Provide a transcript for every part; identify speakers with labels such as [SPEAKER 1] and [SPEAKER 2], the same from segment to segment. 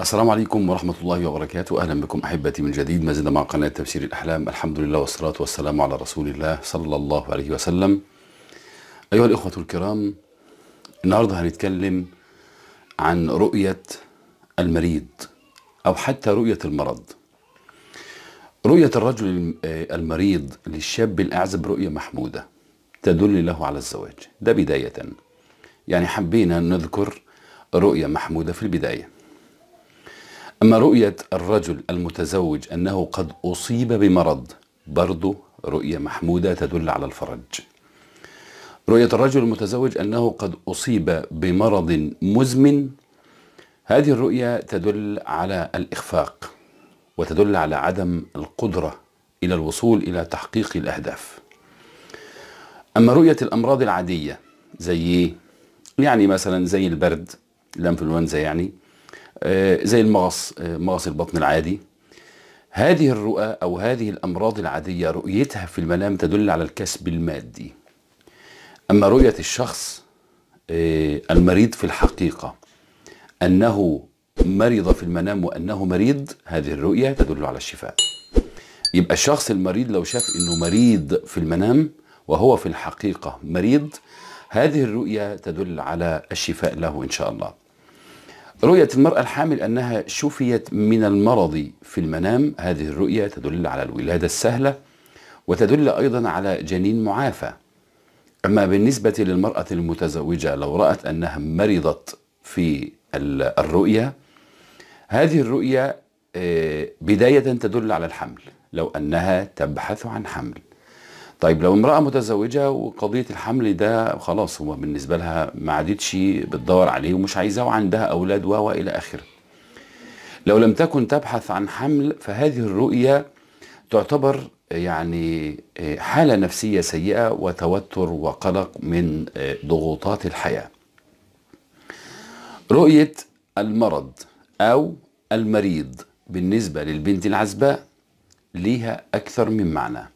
[SPEAKER 1] السلام عليكم ورحمة الله وبركاته أهلا بكم أحبتي من جديد ما زلنا مع قناة تفسير الأحلام الحمد لله والصلاة والسلام على رسول الله صلى الله عليه وسلم أيها الإخوة الكرام النهاردة هنتكلم عن رؤية المريض أو حتى رؤية المرض رؤية الرجل آه، المريض للشاب الأعزب رؤية محمودة تدل له على الزواج ده بداية يعني حبينا نذكر رؤية محمودة في البداية أما رؤية الرجل المتزوج أنه قد أصيب بمرض برضه رؤية محمودة تدل على الفرج رؤية الرجل المتزوج أنه قد أصيب بمرض مزمن هذه الرؤية تدل على الإخفاق وتدل على عدم القدرة إلى الوصول إلى تحقيق الأهداف أما رؤية الأمراض العادية زي يعني مثلا زي البرد الإنفلونزا يعني آه، زي المغص آه، مغص البطن العادي هذه الرؤى أو هذه الأمراض العادية رؤيتها في المنام تدل على الكسب المادي أما رؤية الشخص آه، المريض في الحقيقة أنه مرض في المنام وأنه مريض هذه الرؤية تدل على الشفاء يبقى الشخص المريض لو شاف أنه مريض في المنام وهو في الحقيقة مريض هذه الرؤية تدل على الشفاء له إن شاء الله رؤية المرأة الحامل أنها شفيت من المرض في المنام هذه الرؤية تدل على الولادة السهلة وتدل أيضا على جنين معافى أما بالنسبة للمرأة المتزوجة لو رأت أنها مرضت في الرؤية هذه الرؤية آه، بداية تدل على الحمل لو أنها تبحث عن حمل طيب لو امرأة متزوجة وقضية الحمل ده خلاص هو بالنسبة لها ما عادتش بتدور عليه ومش عايزاه وعندها أولاد و وإلى آخره لو لم تكن تبحث عن حمل فهذه الرؤية تعتبر يعني آه، حالة نفسية سيئة وتوتر وقلق من آه، ضغوطات الحياة رؤية المرض أو المريض بالنسبة للبنت العزباء ليها أكثر من معنى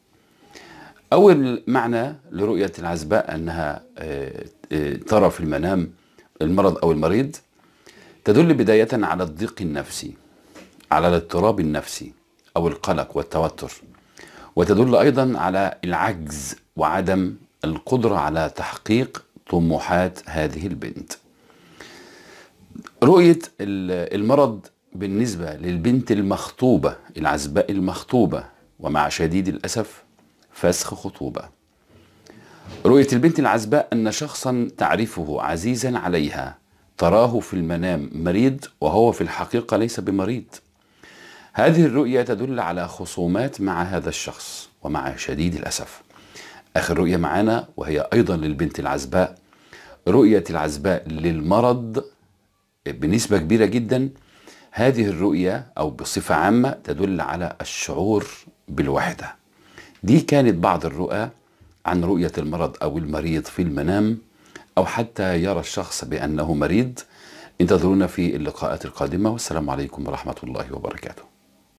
[SPEAKER 1] أول معنى لرؤية العزباء أنها آه، آه، ترى في المنام المرض أو المريض تدل بداية على الضيق النفسي على الاضطراب النفسي أو القلق والتوتر وتدل أيضا على العجز وعدم القدرة على تحقيق طموحات هذه البنت رؤية المرض بالنسبة للبنت المخطوبة العزباء المخطوبة ومع شديد الأسف فسخ خطوبة رؤية البنت العزباء أن شخصا تعرفه عزيزا عليها تراه في المنام مريض وهو في الحقيقة ليس بمريض هذه الرؤية تدل على خصومات مع هذا الشخص ومع شديد الأسف آخر رؤية معانا وهي أيضا للبنت العزباء رؤية العزباء للمرض بنسبة كبيرة جدا هذه الرؤية أو بصفة عامة تدل على الشعور بالوحدة دي كانت بعض الرؤى عن رؤية المرض أو المريض في المنام أو حتى يرى الشخص بأنه مريض انتظرونا في اللقاءات القادمة والسلام عليكم ورحمة الله وبركاته